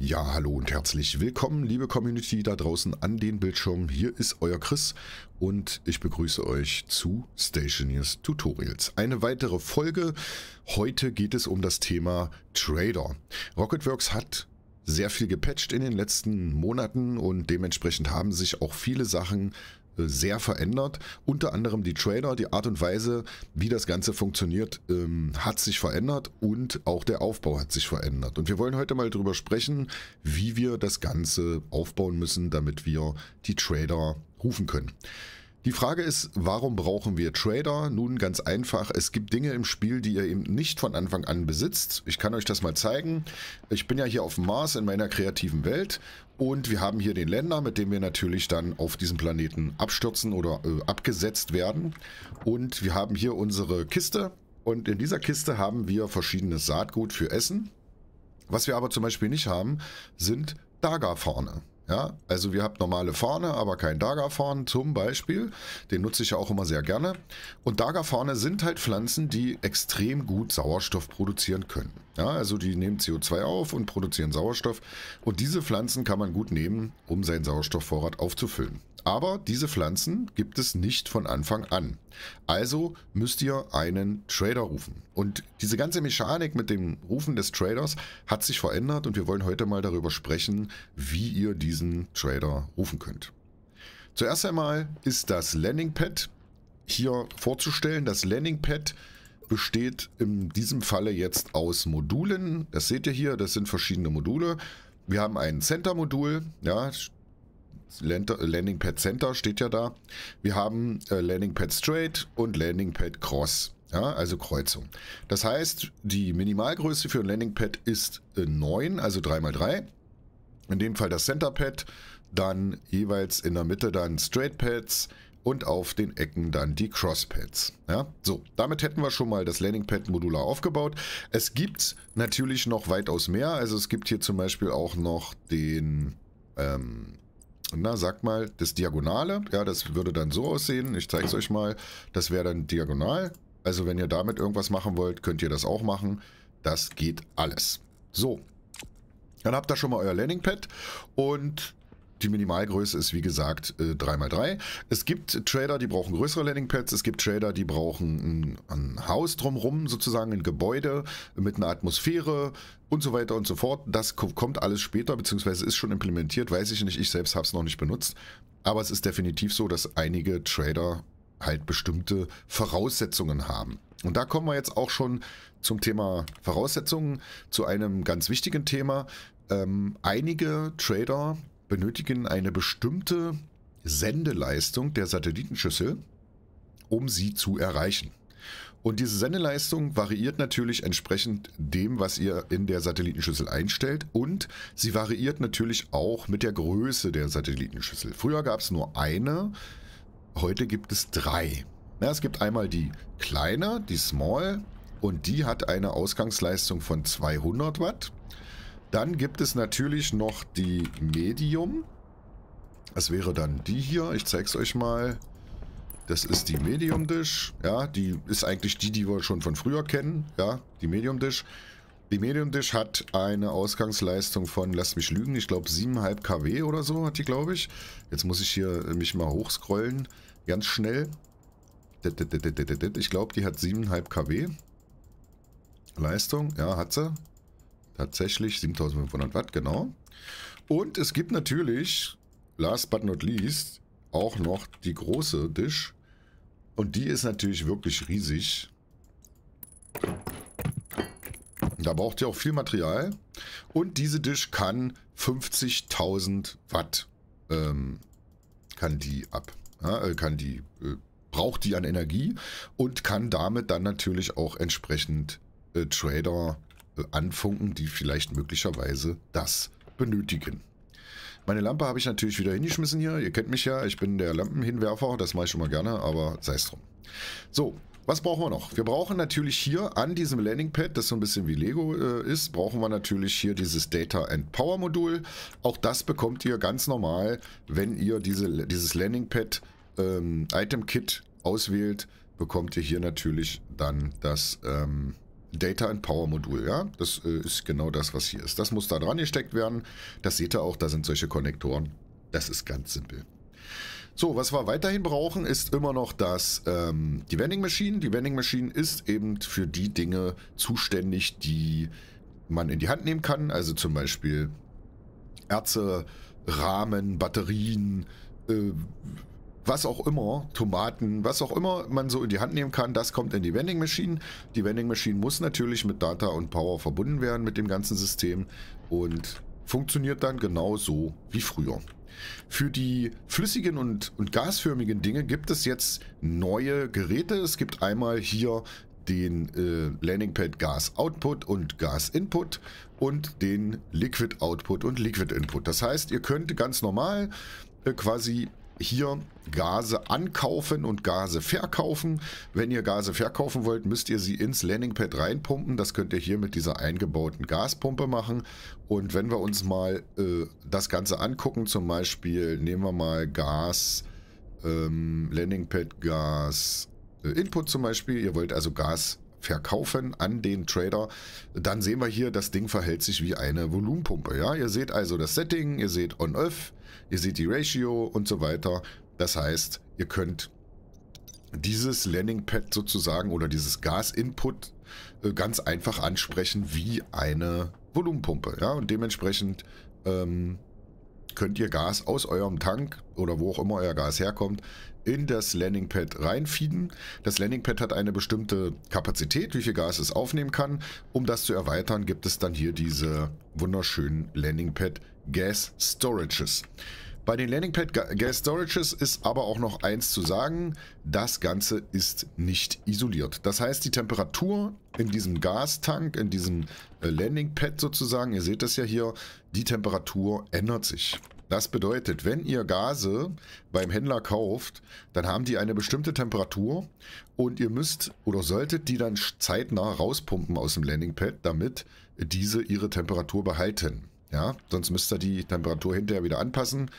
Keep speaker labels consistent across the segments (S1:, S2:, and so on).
S1: Ja, hallo und herzlich willkommen, liebe Community da draußen an den Bildschirmen. Hier ist euer Chris und ich begrüße euch zu Stationeers Tutorials. Eine weitere Folge. Heute geht es um das Thema Trader. Rocketworks hat sehr viel gepatcht in den letzten Monaten und dementsprechend haben sich auch viele Sachen sehr verändert. Unter anderem die Trainer, die Art und Weise, wie das Ganze funktioniert, ähm, hat sich verändert und auch der Aufbau hat sich verändert. Und wir wollen heute mal darüber sprechen, wie wir das Ganze aufbauen müssen, damit wir die Trader rufen können. Die Frage ist, warum brauchen wir Trader? Nun ganz einfach, es gibt Dinge im Spiel, die ihr eben nicht von Anfang an besitzt. Ich kann euch das mal zeigen. Ich bin ja hier auf dem Mars in meiner kreativen Welt und wir haben hier den Länder, mit dem wir natürlich dann auf diesem Planeten abstürzen oder äh, abgesetzt werden. Und wir haben hier unsere Kiste. Und in dieser Kiste haben wir verschiedenes Saatgut für Essen. Was wir aber zum Beispiel nicht haben, sind Daga-Faune. Ja, also wir haben normale Fahne, aber kein Daggerfarn zum Beispiel. Den nutze ich ja auch immer sehr gerne. Und Dagafahne sind halt Pflanzen, die extrem gut Sauerstoff produzieren können. Ja, also die nehmen CO2 auf und produzieren Sauerstoff. Und diese Pflanzen kann man gut nehmen, um seinen Sauerstoffvorrat aufzufüllen. Aber diese Pflanzen gibt es nicht von Anfang an. Also müsst ihr einen Trader rufen. Und diese ganze Mechanik mit dem Rufen des Traders hat sich verändert und wir wollen heute mal darüber sprechen, wie ihr diesen Trader rufen könnt. Zuerst einmal ist das Landing Pad hier vorzustellen. Das Landing Pad besteht in diesem Falle jetzt aus Modulen. Das seht ihr hier, das sind verschiedene Module. Wir haben ein Center-Modul, ja, Pad Center steht ja da. Wir haben äh, Landing Pad Straight und Landing Pad Cross. Ja, also Kreuzung. Das heißt, die Minimalgröße für ein Landingpad ist 9, äh, also 3x3. In dem Fall das Centerpad, dann jeweils in der Mitte dann Straightpads und auf den Ecken dann die Crosspads. Ja, so, damit hätten wir schon mal das Landingpad modular aufgebaut. Es gibt natürlich noch weitaus mehr. Also es gibt hier zum Beispiel auch noch den, ähm, na sag mal, das Diagonale. Ja, das würde dann so aussehen. Ich zeige es euch mal. Das wäre dann diagonal. Also wenn ihr damit irgendwas machen wollt, könnt ihr das auch machen. Das geht alles. So, dann habt ihr schon mal euer Landingpad und die Minimalgröße ist wie gesagt 3x3. Äh, es gibt Trader, die brauchen größere Landingpads. Es gibt Trader, die brauchen ein, ein Haus drumherum, sozusagen ein Gebäude mit einer Atmosphäre und so weiter und so fort. Das kommt alles später, beziehungsweise ist schon implementiert, weiß ich nicht. Ich selbst habe es noch nicht benutzt. Aber es ist definitiv so, dass einige Trader halt bestimmte Voraussetzungen haben. Und da kommen wir jetzt auch schon zum Thema Voraussetzungen, zu einem ganz wichtigen Thema. Ähm, einige Trader benötigen eine bestimmte Sendeleistung der Satellitenschüssel, um sie zu erreichen. Und diese Sendeleistung variiert natürlich entsprechend dem, was ihr in der Satellitenschüssel einstellt. Und sie variiert natürlich auch mit der Größe der Satellitenschüssel. Früher gab es nur eine Heute gibt es drei. Ja, es gibt einmal die kleine, die Small, und die hat eine Ausgangsleistung von 200 Watt. Dann gibt es natürlich noch die Medium. Das wäre dann die hier. Ich zeige es euch mal. Das ist die Medium Dish. Ja, die ist eigentlich die, die wir schon von früher kennen. Ja, die Medium Dish. Die Medium-Dish hat eine Ausgangsleistung von, lasst mich lügen, ich glaube 7,5 kW oder so hat die, glaube ich. Jetzt muss ich hier mich mal hochscrollen, ganz schnell. Ich glaube, die hat 7,5 kW Leistung. Ja, hat sie. Tatsächlich 7500 Watt, genau. Und es gibt natürlich, last but not least, auch noch die große Dish. Und die ist natürlich wirklich riesig. Da braucht ihr auch viel Material. Und diese Dish kann 50.000 Watt ähm, kann die ab. Ja, äh, kann die, äh, braucht die an Energie und kann damit dann natürlich auch entsprechend äh, Trader äh, anfunken, die vielleicht möglicherweise das benötigen. Meine Lampe habe ich natürlich wieder hingeschmissen hier. Ihr kennt mich ja, ich bin der Lampenhinwerfer. Das mache ich schon mal gerne, aber sei es drum. So, was brauchen wir noch? Wir brauchen natürlich hier an diesem Landingpad, das so ein bisschen wie Lego äh, ist, brauchen wir natürlich hier dieses Data and Power Modul. Auch das bekommt ihr ganz normal, wenn ihr diese, dieses Landingpad ähm, Item Kit auswählt, bekommt ihr hier natürlich dann das ähm, Data and Power Modul. Ja? Das äh, ist genau das, was hier ist. Das muss da dran gesteckt werden. Das seht ihr auch, da sind solche Konnektoren. Das ist ganz simpel. So, was wir weiterhin brauchen, ist immer noch das, ähm, die Vending Machine. Die Vending Machine ist eben für die Dinge zuständig, die man in die Hand nehmen kann. Also zum Beispiel Erze, Rahmen, Batterien, äh, was auch immer, Tomaten, was auch immer man so in die Hand nehmen kann, das kommt in die Vending Machine. Die Vending Machine muss natürlich mit Data und Power verbunden werden mit dem ganzen System und funktioniert dann genauso wie früher. Für die flüssigen und, und gasförmigen Dinge gibt es jetzt neue Geräte. Es gibt einmal hier den äh, Pad Gas Output und Gas Input und den Liquid Output und Liquid Input. Das heißt, ihr könnt ganz normal äh, quasi hier Gase ankaufen und Gase verkaufen. Wenn ihr Gase verkaufen wollt, müsst ihr sie ins Landingpad reinpumpen. Das könnt ihr hier mit dieser eingebauten Gaspumpe machen. Und wenn wir uns mal äh, das Ganze angucken, zum Beispiel nehmen wir mal Gas, ähm, Landingpad Gas äh, Input zum Beispiel. Ihr wollt also Gas verkaufen an den Trader, dann sehen wir hier, das Ding verhält sich wie eine Volumenpumpe. Ja? Ihr seht also das Setting, ihr seht On-Off, ihr seht die Ratio und so weiter. Das heißt, ihr könnt dieses Landing-Pad sozusagen oder dieses Gas-Input äh, ganz einfach ansprechen wie eine Volumenpumpe. Ja? Und dementsprechend ähm, könnt ihr Gas aus eurem Tank oder wo auch immer euer Gas herkommt, in das Landingpad reinfeeden. Das Landingpad hat eine bestimmte Kapazität, wie viel Gas es aufnehmen kann. Um das zu erweitern, gibt es dann hier diese wunderschönen Landingpad Gas Storages. Bei den Landingpad Gas Storages ist aber auch noch eins zu sagen, das Ganze ist nicht isoliert. Das heißt, die Temperatur in diesem Gastank, in diesem äh, Landingpad sozusagen, ihr seht das ja hier, die Temperatur ändert sich. Das bedeutet, wenn ihr Gase beim Händler kauft, dann haben die eine bestimmte Temperatur und ihr müsst oder solltet die dann zeitnah rauspumpen aus dem Landingpad, damit diese ihre Temperatur behalten. Ja, sonst müsst ihr die Temperatur hinterher wieder anpassen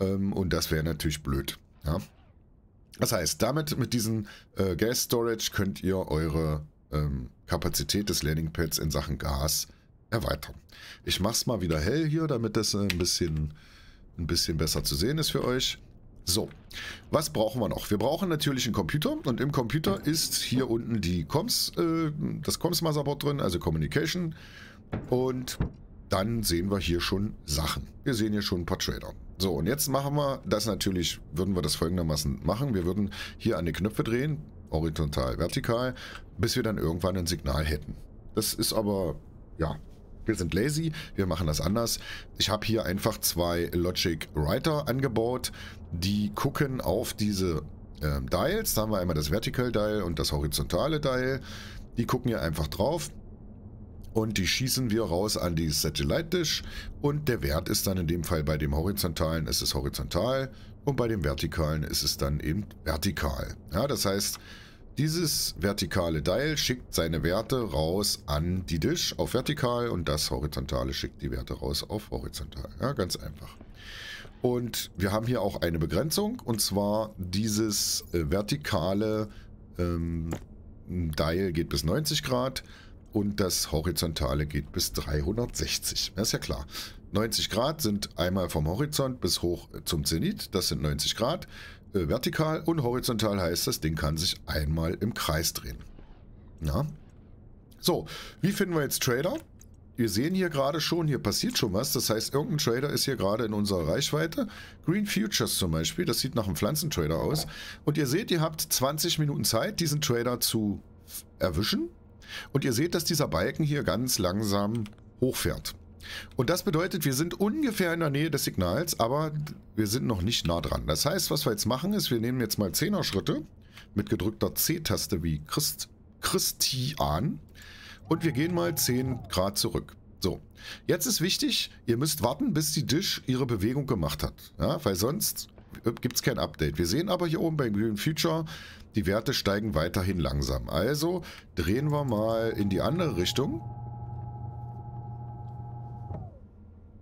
S1: ähm, und das wäre natürlich blöd. Ja. Das heißt, damit mit diesem äh, Gas Storage könnt ihr eure ähm, Kapazität des Landingpads in Sachen Gas erweitern. Ich mache es mal wieder hell hier, damit das ein bisschen ein bisschen besser zu sehen ist für euch. So, was brauchen wir noch? Wir brauchen natürlich einen Computer und im Computer ist hier unten die Coms, äh, das Coms Motherboard drin, also Communication. Und dann sehen wir hier schon Sachen. Wir sehen hier schon ein paar Trader. So, und jetzt machen wir das natürlich, würden wir das folgendermaßen machen. Wir würden hier an die Knöpfe drehen, horizontal, vertikal, bis wir dann irgendwann ein Signal hätten. Das ist aber, ja, wir sind lazy, wir machen das anders. Ich habe hier einfach zwei Logic Writer angebaut, die gucken auf diese äh, Dials. Da haben wir einmal das Vertical Dial und das horizontale Dial. Die gucken hier einfach drauf und die schießen wir raus an die Satellite Dish und der Wert ist dann in dem Fall bei dem horizontalen ist es horizontal und bei dem vertikalen ist es dann eben vertikal. Ja, das heißt, dieses vertikale Dial schickt seine Werte raus an die Dish auf vertikal und das horizontale schickt die Werte raus auf horizontal. Ja, ganz einfach. Und wir haben hier auch eine Begrenzung und zwar dieses äh, vertikale ähm, Dial geht bis 90 Grad und das horizontale geht bis 360. Das ist ja klar. 90 Grad sind einmal vom Horizont bis hoch zum Zenit, das sind 90 Grad. Äh, vertikal und horizontal heißt, das Ding kann sich einmal im Kreis drehen. Ja. So, wie finden wir jetzt Trader? Wir sehen hier gerade schon, hier passiert schon was. Das heißt, irgendein Trader ist hier gerade in unserer Reichweite. Green Futures zum Beispiel, das sieht nach einem Pflanzentrader aus. Und ihr seht, ihr habt 20 Minuten Zeit, diesen Trader zu erwischen. Und ihr seht, dass dieser Balken hier ganz langsam hochfährt. Und das bedeutet, wir sind ungefähr in der Nähe des Signals, aber wir sind noch nicht nah dran. Das heißt, was wir jetzt machen, ist, wir nehmen jetzt mal 10er Schritte mit gedrückter C-Taste wie Christ, Christian und wir gehen mal 10 Grad zurück. So, jetzt ist wichtig, ihr müsst warten, bis die Dish ihre Bewegung gemacht hat, ja, weil sonst gibt es kein Update. Wir sehen aber hier oben bei Green Future, die Werte steigen weiterhin langsam. Also drehen wir mal in die andere Richtung.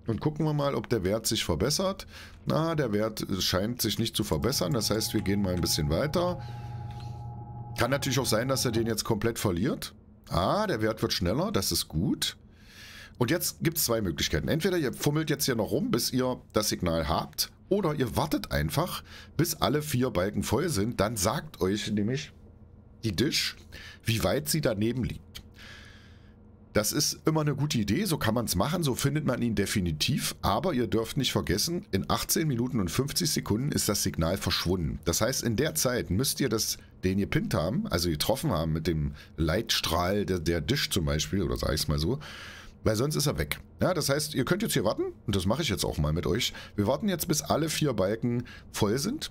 S1: Und gucken wir mal, ob der Wert sich verbessert. Na, der Wert scheint sich nicht zu verbessern. Das heißt, wir gehen mal ein bisschen weiter. Kann natürlich auch sein, dass er den jetzt komplett verliert. Ah, der Wert wird schneller. Das ist gut. Und jetzt gibt es zwei Möglichkeiten. Entweder ihr fummelt jetzt hier noch rum, bis ihr das Signal habt. Oder ihr wartet einfach, bis alle vier Balken voll sind. Dann sagt euch nämlich die Dish, wie weit sie daneben liegt. Das ist immer eine gute Idee, so kann man es machen, so findet man ihn definitiv, aber ihr dürft nicht vergessen, in 18 Minuten und 50 Sekunden ist das Signal verschwunden. Das heißt, in der Zeit müsst ihr das, den ihr pinnt haben, also getroffen haben mit dem Leitstrahl der, der Dish zum Beispiel, oder sage ich es mal so, weil sonst ist er weg. Ja, das heißt, ihr könnt jetzt hier warten, und das mache ich jetzt auch mal mit euch. Wir warten jetzt, bis alle vier Balken voll sind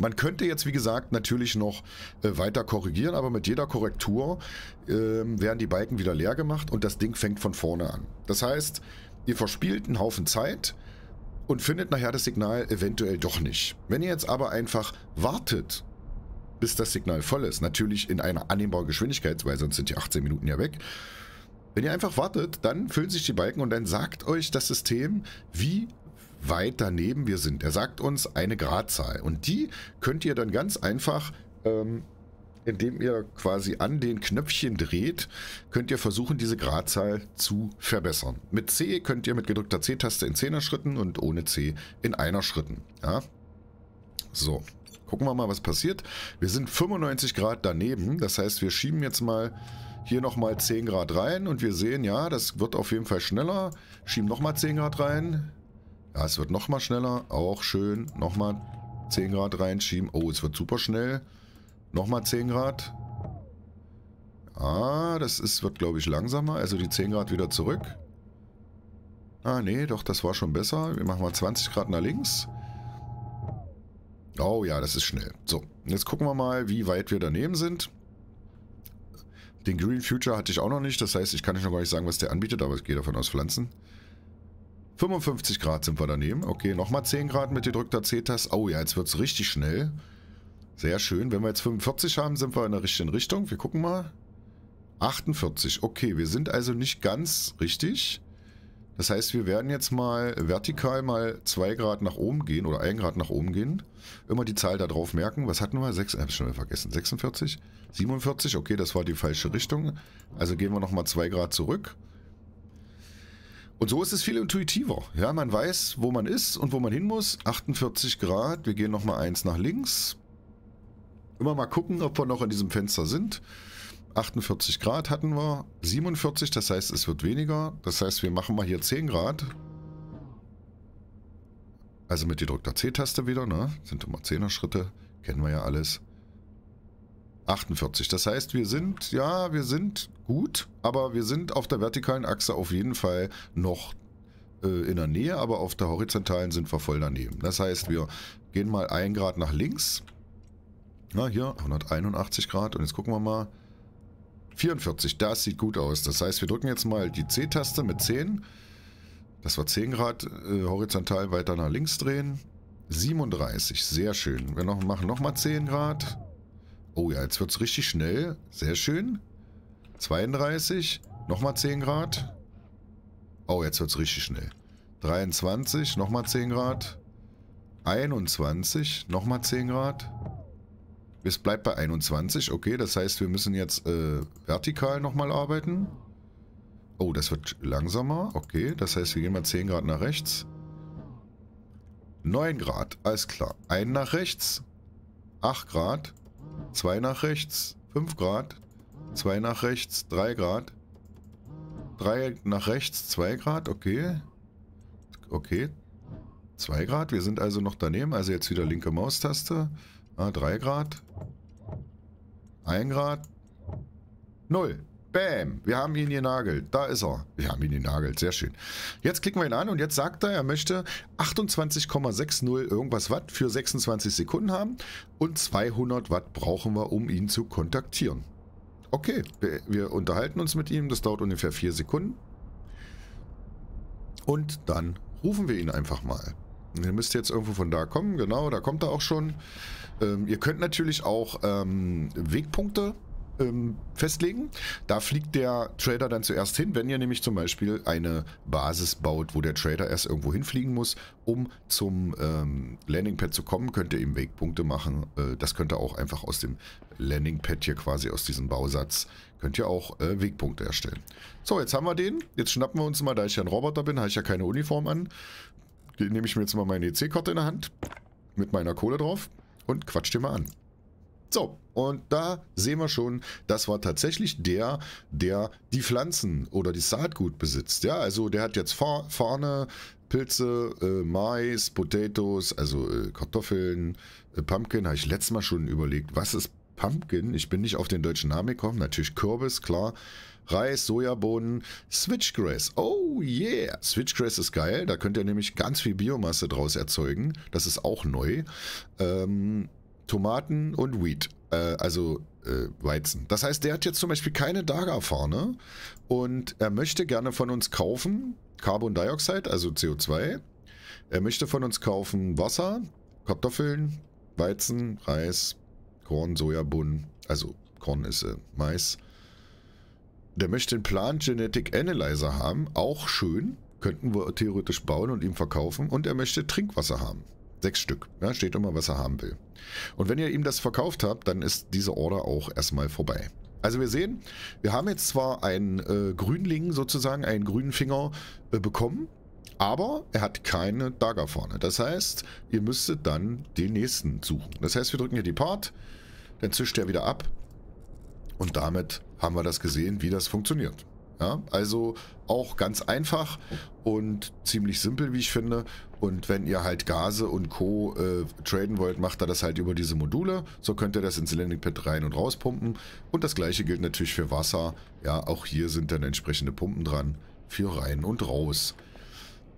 S1: man könnte jetzt, wie gesagt, natürlich noch äh, weiter korrigieren, aber mit jeder Korrektur äh, werden die Balken wieder leer gemacht und das Ding fängt von vorne an. Das heißt, ihr verspielt einen Haufen Zeit und findet nachher das Signal eventuell doch nicht. Wenn ihr jetzt aber einfach wartet, bis das Signal voll ist, natürlich in einer annehmbaren Geschwindigkeit, weil sonst sind die 18 Minuten ja weg, wenn ihr einfach wartet, dann füllen sich die Balken und dann sagt euch das System, wie weit daneben wir sind. Er sagt uns eine Gradzahl und die könnt ihr dann ganz einfach, ähm, indem ihr quasi an den Knöpfchen dreht, könnt ihr versuchen, diese Gradzahl zu verbessern. Mit C könnt ihr mit gedrückter C-Taste in 10er Schritten und ohne C in einer Schritten. Ja? So, gucken wir mal, was passiert. Wir sind 95 Grad daneben, das heißt, wir schieben jetzt mal hier nochmal 10 Grad rein und wir sehen, ja, das wird auf jeden Fall schneller. Schieben nochmal 10 Grad rein, ja, es wird nochmal schneller. Auch schön. Nochmal 10 Grad reinschieben. Oh, es wird super schnell. Nochmal 10 Grad. Ah, das ist, wird, glaube ich, langsamer. Also die 10 Grad wieder zurück. Ah, nee, doch, das war schon besser. Wir machen mal 20 Grad nach links. Oh ja, das ist schnell. So, jetzt gucken wir mal, wie weit wir daneben sind. Den Green Future hatte ich auch noch nicht. Das heißt, ich kann nicht noch gar nicht sagen, was der anbietet, aber ich gehe davon aus Pflanzen. 55 Grad sind wir daneben. Okay, nochmal 10 Grad mit gedrückter C-Taste. Oh ja, jetzt wird es richtig schnell. Sehr schön. Wenn wir jetzt 45 haben, sind wir in der richtigen Richtung. Wir gucken mal. 48. Okay, wir sind also nicht ganz richtig. Das heißt, wir werden jetzt mal vertikal mal 2 Grad nach oben gehen oder 1 Grad nach oben gehen. Immer die Zahl da drauf merken. Was hatten wir? 6, habe ich schon vergessen. 46? 47? Okay, das war die falsche Richtung. Also gehen wir nochmal 2 Grad zurück. Und so ist es viel intuitiver. Ja, man weiß, wo man ist und wo man hin muss. 48 Grad, wir gehen nochmal eins nach links. Immer mal gucken, ob wir noch in diesem Fenster sind. 48 Grad hatten wir, 47, das heißt, es wird weniger. Das heißt, wir machen mal hier 10 Grad. Also mit gedrückter C-Taste wieder, ne? Sind immer 10er Schritte, kennen wir ja alles. 48. Das heißt, wir sind, ja, wir sind gut, aber wir sind auf der vertikalen Achse auf jeden Fall noch äh, in der Nähe, aber auf der horizontalen sind wir voll daneben. Das heißt, wir gehen mal ein Grad nach links. Na, hier, 181 Grad. Und jetzt gucken wir mal. 44, das sieht gut aus. Das heißt, wir drücken jetzt mal die C-Taste mit 10. Das war 10 Grad äh, horizontal weiter nach links drehen. 37, sehr schön. Wir noch, machen nochmal 10 Grad. Oh ja, jetzt wird es richtig schnell. Sehr schön. 32. Nochmal 10 Grad. Oh, jetzt wird es richtig schnell. 23. Nochmal 10 Grad. 21. Nochmal 10 Grad. Es bleibt bei 21. Okay, das heißt, wir müssen jetzt äh, vertikal nochmal arbeiten. Oh, das wird langsamer. Okay, das heißt, wir gehen mal 10 Grad nach rechts. 9 Grad, alles klar. Ein nach rechts. 8 Grad. 2 nach rechts, 5 Grad. 2 nach rechts, 3 Grad. 3 nach rechts, 2 Grad, okay. Okay. 2 Grad, wir sind also noch daneben. Also jetzt wieder linke Maustaste. Ah, 3 Grad. 1 Grad. 0. Bam. Wir haben ihn genagelt. Da ist er. Wir haben ihn genagelt. Sehr schön. Jetzt klicken wir ihn an und jetzt sagt er, er möchte 28,60 irgendwas Watt für 26 Sekunden haben und 200 Watt brauchen wir, um ihn zu kontaktieren. Okay, wir, wir unterhalten uns mit ihm. Das dauert ungefähr 4 Sekunden. Und dann rufen wir ihn einfach mal. Ihr müsst jetzt irgendwo von da kommen. Genau, da kommt er auch schon. Ähm, ihr könnt natürlich auch ähm, Wegpunkte ähm, festlegen. Da fliegt der Trader dann zuerst hin, wenn ihr nämlich zum Beispiel eine Basis baut, wo der Trader erst irgendwo hinfliegen muss, um zum ähm, Landingpad zu kommen, könnt ihr eben Wegpunkte machen. Äh, das könnt ihr auch einfach aus dem Landingpad hier quasi aus diesem Bausatz, könnt ihr auch äh, Wegpunkte erstellen. So, jetzt haben wir den. Jetzt schnappen wir uns mal, da ich ja ein Roboter bin, habe ich ja keine Uniform an. Nehme ich mir jetzt mal meine EC-Karte in der Hand mit meiner Kohle drauf und quatscht dir mal an. So, und da sehen wir schon, das war tatsächlich der, der die Pflanzen oder die Saatgut besitzt. Ja, also der hat jetzt vorne Pilze, äh, Mais, Potatoes, also äh, Kartoffeln, äh, Pumpkin. Habe ich letztes Mal schon überlegt, was ist Pumpkin? Ich bin nicht auf den deutschen Namen gekommen. Natürlich Kürbis, klar. Reis, Sojabohnen, Switchgrass. Oh yeah, Switchgrass ist geil. Da könnt ihr nämlich ganz viel Biomasse draus erzeugen. Das ist auch neu. Ähm, Tomaten und Wheat. Äh, also äh, Weizen. Das heißt, der hat jetzt zum Beispiel keine Daga-Fahne und er möchte gerne von uns kaufen Carbon Dioxide, also CO2. Er möchte von uns kaufen Wasser, Kartoffeln, Weizen, Reis, Korn, Sojabohnen, also Korn ist äh, Mais. Der möchte einen Plant Genetic Analyzer haben, auch schön, könnten wir theoretisch bauen und ihm verkaufen. Und er möchte Trinkwasser haben. Sechs Stück. Ja, steht immer, was er haben will. Und wenn ihr ihm das verkauft habt, dann ist diese Order auch erstmal vorbei. Also wir sehen, wir haben jetzt zwar einen äh, Grünling sozusagen, einen grünen Finger äh, bekommen, aber er hat keine Dagger vorne. Das heißt, ihr müsstet dann den nächsten suchen. Das heißt, wir drücken hier die Part, dann zischt er wieder ab und damit haben wir das gesehen, wie das funktioniert. Ja, also auch ganz einfach und ziemlich simpel, wie ich finde. Und wenn ihr halt Gase und Co. Äh, traden wollt, macht ihr das halt über diese Module. So könnt ihr das ins Landing Pad rein und rauspumpen. Und das gleiche gilt natürlich für Wasser. Ja, auch hier sind dann entsprechende Pumpen dran für rein und raus.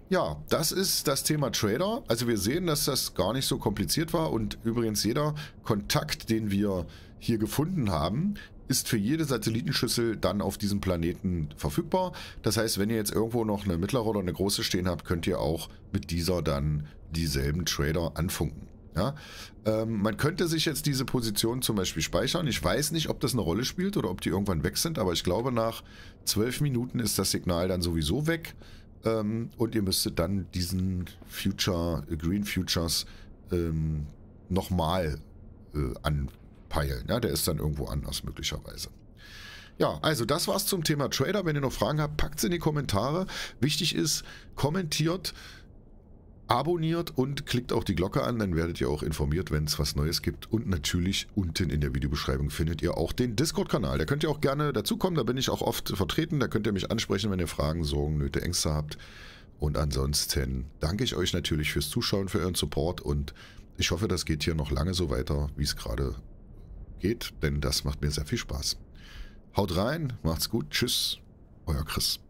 S1: Ja, das ist das Thema Trader. Also wir sehen, dass das gar nicht so kompliziert war. Und übrigens jeder Kontakt, den wir hier gefunden haben, ist für jede Satellitenschüssel dann auf diesem Planeten verfügbar. Das heißt, wenn ihr jetzt irgendwo noch eine mittlere oder eine große stehen habt, könnt ihr auch mit dieser dann dieselben Trader anfunken. Ja? Ähm, man könnte sich jetzt diese Position zum Beispiel speichern. Ich weiß nicht, ob das eine Rolle spielt oder ob die irgendwann weg sind, aber ich glaube, nach zwölf Minuten ist das Signal dann sowieso weg. Ähm, und ihr müsstet dann diesen Future, Green Futures ähm, nochmal äh, an, peilen. Ja, der ist dann irgendwo anders möglicherweise. Ja, also das war's zum Thema Trader. Wenn ihr noch Fragen habt, packt sie in die Kommentare. Wichtig ist, kommentiert, abonniert und klickt auch die Glocke an, dann werdet ihr auch informiert, wenn es was Neues gibt. Und natürlich unten in der Videobeschreibung findet ihr auch den Discord-Kanal. Da könnt ihr auch gerne dazukommen, da bin ich auch oft vertreten. Da könnt ihr mich ansprechen, wenn ihr Fragen, Sorgen, Nöte, Ängste habt. Und ansonsten danke ich euch natürlich fürs Zuschauen, für euren Support und ich hoffe, das geht hier noch lange so weiter, wie es gerade geht, denn das macht mir sehr viel Spaß. Haut rein, macht's gut, tschüss, euer Chris.